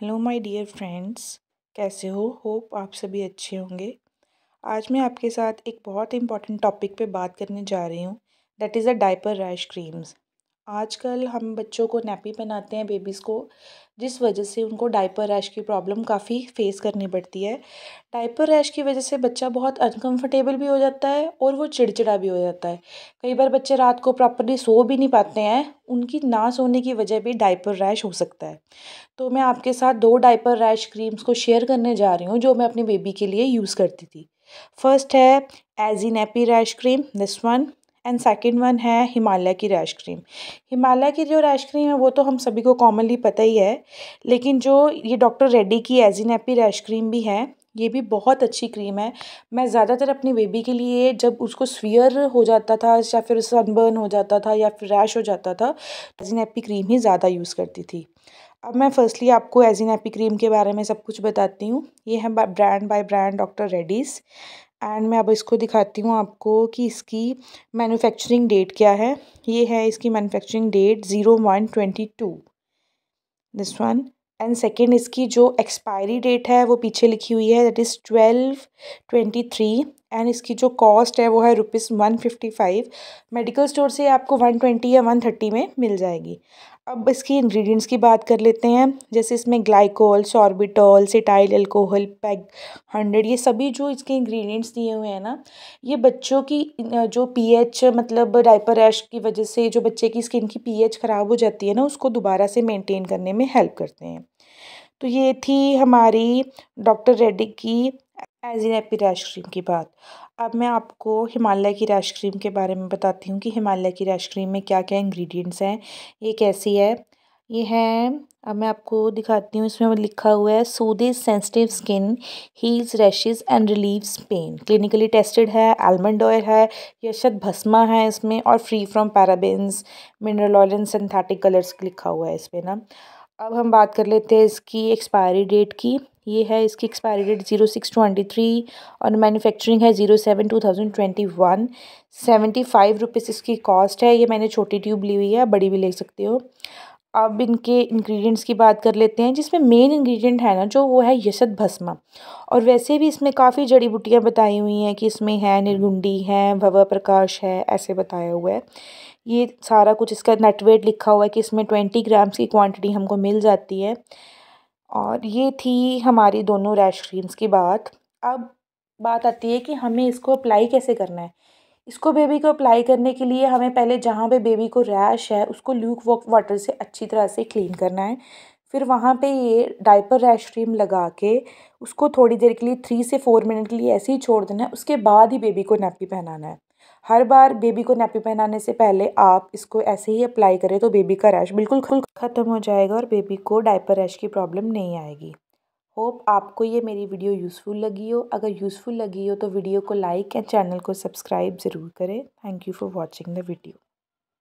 hello my dear friends कैसे हो hope आप सभी अच्छे होंगे आज मैं आपके साथ एक बहुत इम्पॉर्टेंट इंपॉर्टेंट टॉपिक पे बात करने जा रही हूँ that is a diaper rash creams आजकल हम बच्चों को नैपी पहनाते हैं बेबीज़ को जिस वजह से उनको डायपर रैश की प्रॉब्लम काफ़ी फेस करनी पड़ती है डायपर रैश की वजह से बच्चा बहुत अनकंफर्टेबल भी हो जाता है और वो चिड़चिड़ा भी हो जाता है कई बार बच्चे रात को प्रॉपरली सो भी नहीं पाते हैं उनकी ना सोने की वजह भी डायपर रैश हो सकता है तो मैं आपके साथ दो डायपर रैश क्रीम्स को शेयर करने जा रही हूँ जो मैं अपनी बेबी के लिए यूज़ करती थी फर्स्ट है एजी nappy rash cream this one and second one है हिमालय की रैश क्रीम हिमालय की जो रैश क्रीम है वो तो हम सभी को कॉमनली पता ही है लेकिन जो ये डॉक्टर रेड्डी की एजिनेपी रैश क्रीम भी है ये भी बहुत अच्छी क्रीम है मैं ज़्यादातर अपनी बेबी के लिए जब उसको स्वियर हो जाता था या फिर सनबर्न हो जाता था या फिर रैश हो जाता था एजीनेपी तो क्रीम ही ज़्यादा यूज़ करती थी अब मैं फर्स्टली आपको एजीनेपी क्रीम के बारे में सब कुछ बताती हूँ ये है brand by brand doctor Reddy's and मैं अब इसको दिखाती हूँ आपको कि इसकी मैन्युफैक्चरिंग डेट क्या है ये है इसकी manufacturing date zero one twenty two this one and second इसकी जो एक्सपायरी डेट है वो पीछे लिखी हुई है that is twelve twenty three and इसकी जो कॉस्ट है वो है rupees one fifty five medical store से आपको वन ट्वेंटी या वन थर्टी में मिल जाएगी अब इसकी इंग्रेडिएंट्स की बात कर लेते हैं जैसे इसमें glycol sorbitol cetyl alcohol PEG hundred ये सभी जो इसके इंग्रेडिएंट्स दिए हुए हैं ना ये बच्चों की जो पीएच मतलब डाइपर रैश की वजह से जो बच्चे की स्किन की पीएच ख़राब हो जाती है ना उसको दोबारा से मेंटेन करने में हेल्प करते हैं तो ये थी हमारी डॉक्टर रेड्डी की Ezinapi rash cream की बात अब मैं आपको हिमालय की रैश क्रीम के बारे में बताती हूँ कि हिमालय की रैश क्रीम में क्या क्या इंग्रेडिएंट्स हैं ये कैसी है ये है अब मैं आपको दिखाती हूँ इसमें लिखा हुआ है soothes sensitive skin heals rashes and relieves pain clinically tested है आलमंड ऑयल है यशद भस्मा है इसमें और free from parabens mineral oil and synthetic colours लिखा हुआ है इस पर ना अब हम बात कर लेते हैं इसकी एक्सपायरी डेट की ये है इसकी expiry date zero six twenty three और मैन्युफैक्चरिंग है zero seven two thousand twenty one seventy five rupees इसकी कॉस्ट है ये मैंने छोटी ट्यूब ली हुई है बड़ी भी ले सकते हो अब इनके इंग्रेडिएंट्स की बात कर लेते हैं जिसमें मेन इंग्रेडिएंट है ना जो वो है यशद भस्मा और वैसे भी इसमें काफ़ी जड़ी बूटियाँ बताई हुई हैं कि इसमें है निर्गुंडी है भवा प्रकाश है ऐसे बताया हुआ है ये सारा कुछ इसका नेटवेट लिखा हुआ है कि इसमें ट्वेंटी ग्राम्स की क्वांटिटी हमको मिल जाती है और ये थी हमारी दोनों रैश क्रीम्स की बात अब बात आती है कि हमें इसको अप्लाई कैसे करना है इसको बेबी को अप्लाई करने के लिए हमें पहले जहाँ पे बेबी को रैश है उसको ल्यूक वॉक वाटर से अच्छी तरह से क्लीन करना है फिर वहाँ पे ये डायपर रैश क्रीम लगा के उसको थोड़ी देर के लिए थ्री से फोर मिनट के लिए ऐसे ही छोड़ देना है उसके बाद ही बेबी को नैपी पहनाना है हर बार बेबी को नैपी पहनाने से पहले आप इसको ऐसे ही अप्लाई करें तो बेबी का रैश बिल्कुल खुल ख़त्म हो जाएगा और बेबी को डायपर रैश की प्रॉब्लम नहीं आएगी होप आपको ये मेरी वीडियो यूज़फुल लगी हो अगर यूज़फुल लगी हो तो वीडियो को लाइक एंड चैनल को सब्सक्राइब ज़रूर करें thank you for watching the video